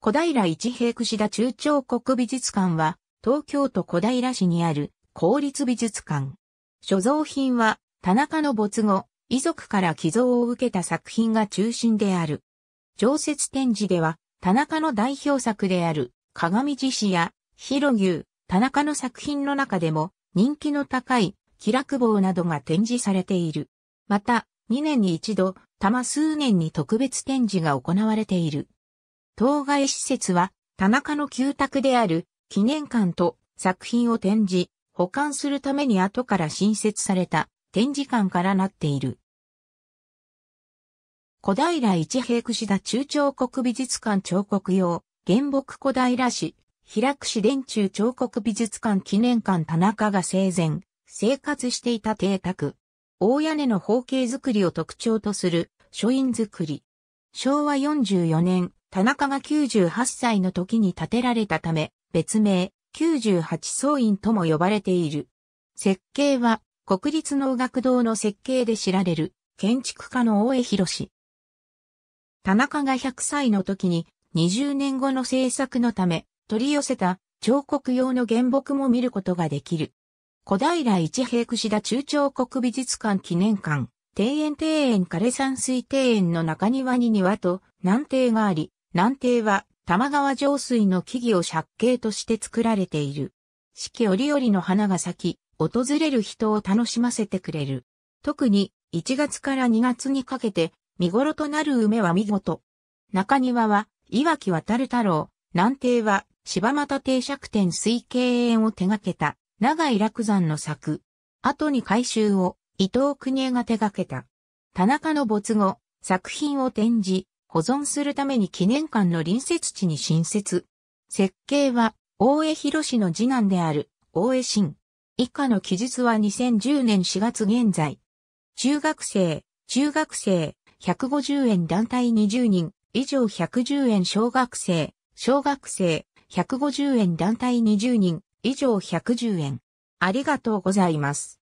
小平一平串田中彫刻美術館は、東京都小平市にある公立美術館。所蔵品は、田中の没後、遺族から寄贈を受けた作品が中心である。常設展示では、田中の代表作である、鏡獅子や、広牛、田中の作品の中でも、人気の高い、気楽棒などが展示されている。また、2年に一度、たま数年に特別展示が行われている。当該施設は、田中の旧宅である記念館と作品を展示、保管するために後から新設された展示館からなっている。小平一平串田中彫刻美術館彫刻用、原木小平市、平串田中彫刻美術館記念館田中が生前、生活していた邸宅。大屋根の方形作りを特徴とする書院作り。昭和44年、田中が98歳の時に建てられたため、別名、98総院とも呼ばれている。設計は、国立農学堂の設計で知られる、建築家の大江博士。田中が100歳の時に、20年後の制作のため、取り寄せた彫刻用の原木も見ることができる。小平一平串田中彫刻美術館記念館、庭園庭園枯山水庭園の中庭に庭と南庭があり、南帝は玉川上水の木々を借景として作られている。四季折々の花が咲き、訪れる人を楽しませてくれる。特に1月から2月にかけて見頃となる梅は見事。中庭は岩木渡る太郎、南帝は柴又帝釈天水景園を手掛けた長井楽山の作。後に改修を伊藤国江が手掛けた。田中の没後、作品を展示、保存するために記念館の隣接地に新設。設計は、大江博士の次男である、大江新。以下の記述は2010年4月現在。中学生、中学生、150円団体20人、以上110円小学生、小学生、150円団体20人、以上110円。ありがとうございます。